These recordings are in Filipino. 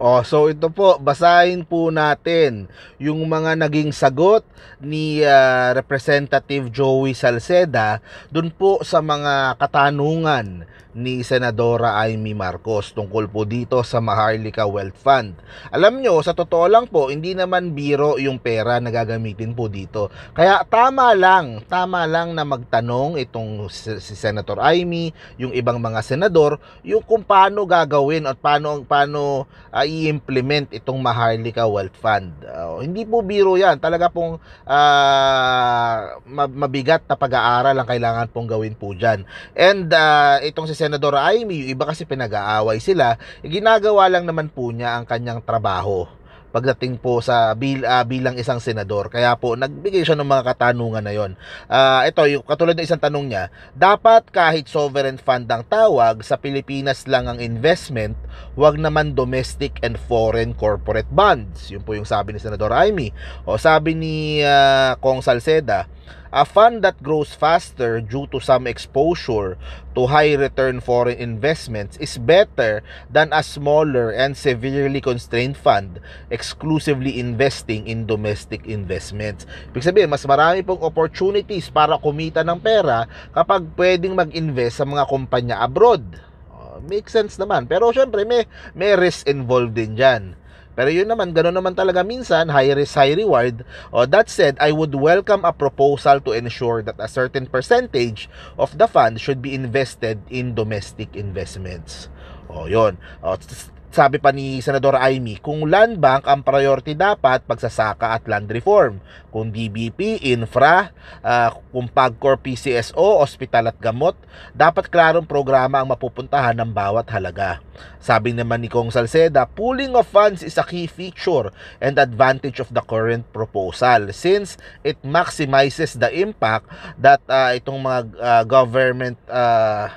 Oh, so ito po, basahin po natin yung mga naging sagot ni uh, Representative Joey Salceda dun po sa mga katanungan ni Senadora Amy Marcos tungkol po dito sa Maharlika Wealth Fund. Alam nyo, sa totoo lang po, hindi naman biro yung pera na gagamitin po dito. Kaya tama lang, tama lang na magtanong itong si Senator Amy, yung ibang mga senador, yung kung paano gagawin at paano, paano uh, i-implement itong Maharlika Wealth Fund. Uh, hindi po biro yan. Talaga pong uh, mabigat na pag-aaral ang kailangan pong gawin po dyan. And uh, itong si Senador Aimee, yung iba kasi pinag-aaway sila, ginagawa lang naman po niya ang kanyang trabaho pagdating po sa bil, uh, bilang isang senador. Kaya po nagbigay siya ng mga katanungan na 'yon. Uh, ah, ito yung katulad ng isang tanong niya, dapat kahit sovereign fund ang tawag sa Pilipinas lang ang investment, wag naman domestic and foreign corporate bonds. Yun po yung sabi ni Senador Aimee. O sabi ni uh, Kong Salceda, A fund that grows faster due to some exposure to high return foreign investments is better than a smaller and severely constrained fund exclusively investing in domestic investments. Ibig sabihin, mas marami pong opportunities para kumita ng pera kapag pwedeng mag-invest sa mga kumpanya abroad. Oh, makes sense naman. Pero syempre may, may risk involved din dyan. Pero yun naman, ganun naman talaga minsan, high risk, high reward. Oh, that said, I would welcome a proposal to ensure that a certain percentage of the fund should be invested in domestic investments. Oh, yun. Oh, sabi pa ni Senador Aimee, kung land bank ang priority dapat pagsasaka at land reform, kung DBP, infra, uh, kung PAGCOR, PCSO, ospital at gamot, dapat klarong programa ang mapupuntahan ng bawat halaga. Sabi naman ni Kong Salceda, pooling of funds is a key feature and advantage of the current proposal since it maximizes the impact that uh, itong mga uh, government uh,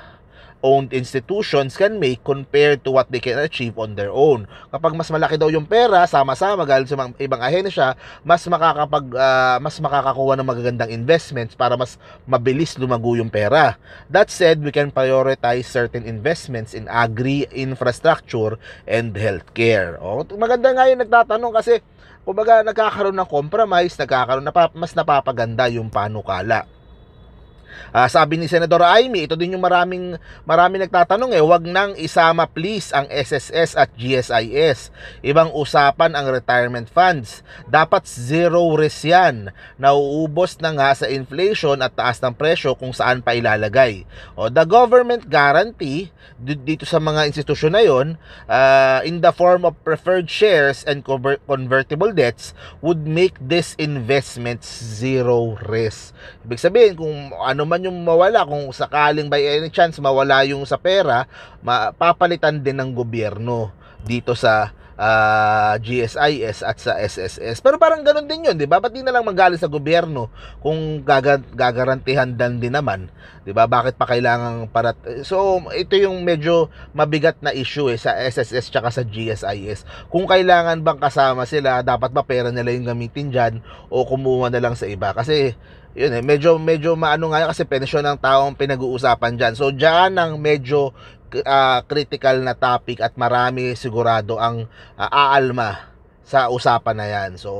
owned institutions can make compared to what they can achieve on their own. Kapag mas malaki daw yung pera sama-sama galing sa mga, ibang ahensya, mas makakapag uh, mas makakakuha ng magagandang investments para mas mabilis lumago yung pera. That said, we can prioritize certain investments in agri infrastructure and healthcare. Oh, maganda nga yung nagtatanong kasi kumbaga nagkakaroon ng compromise, nagkakaroon na mas napapaganda yung panukala. Uh, sabi ni Senador Aimee, ito din yung maraming maraming nagtatanong eh, wag nang isama please ang SSS at GSIS. Ibang usapan ang retirement funds. Dapat zero risk yan. Nauubos na nga sa inflation at taas ng presyo kung saan pa ilalagay. O, the government guarantee dito sa mga institusyon na yon uh, ah, in the form of preferred shares and convertible debts would make this investment zero risk. Ibig sabihin kung ano ano man yung mawala kung sakaling by any chance mawala yung sa pera mapapalitan din ng gobyerno dito sa uh, ah, GSIS at sa SSS. Pero parang ganun din yun, di ba? Pati na lang magaling sa gobyerno kung gagarantihan dan din naman? Di ba? Bakit pa kailangan para... So, ito yung medyo mabigat na issue eh, sa SSS tsaka sa GSIS. Kung kailangan bang kasama sila, dapat ba pera nila yung gamitin dyan o kumuha na lang sa iba? Kasi yun eh, medyo medyo maano nga kasi pensyon ng taong pinag-uusapan diyan. So diyan ang medyo uh, critical na topic at marami sigurado ang uh, aalma sa usapan na yan. So,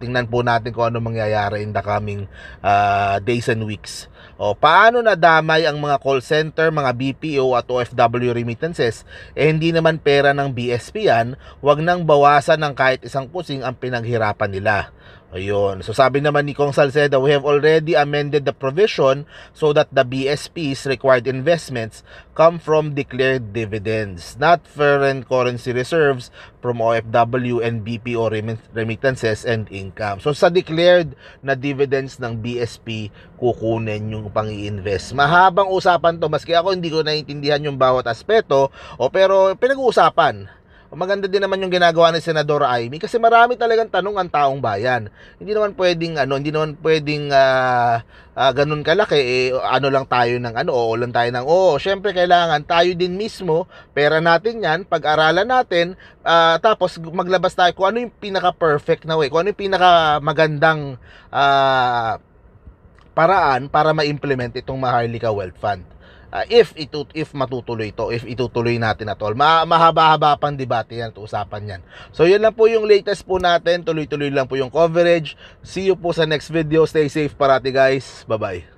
tingnan po natin kung ano mangyayari in the coming uh, days and weeks. O, paano na damay ang mga call center, mga BPO at OFW remittances? Eh, hindi naman pera ng BSP yan. Huwag nang bawasan ng kahit isang kusing ang pinaghirapan nila. Ayun. So sabi naman ni Kong Salceda, we have already amended the provision so that the BSP's required investments come from declared dividends, not foreign currency reserves from OFW and BPO remittances and income. So sa declared na dividends ng BSP, kukunin yung pang invest Mahabang usapan to, maski ako hindi ko naintindihan yung bawat aspeto, o pero pinag-uusapan Maganda din naman yung ginagawa ni Senador Amy kasi marami talagang tanong ang taong bayan. Hindi naman pwedeng ano, hindi naman pwedeng uh, uh, ganun kalaki eh, ano lang tayo ng ano, oo lang tayo ng oo. Syempre kailangan tayo din mismo, pera natin 'yan, pag-aralan natin uh, tapos maglabas tayo kung ano yung pinaka-perfect na way, kung ano yung pinaka magandang uh, paraan para ma-implement itong Maharlika Wealth Fund uh, if ito if matutuloy to if itutuloy natin at all Ma mahaba-haba pang debate yan to usapan yan so yun lang po yung latest po natin tuloy-tuloy lang po yung coverage see you po sa next video stay safe parati guys bye bye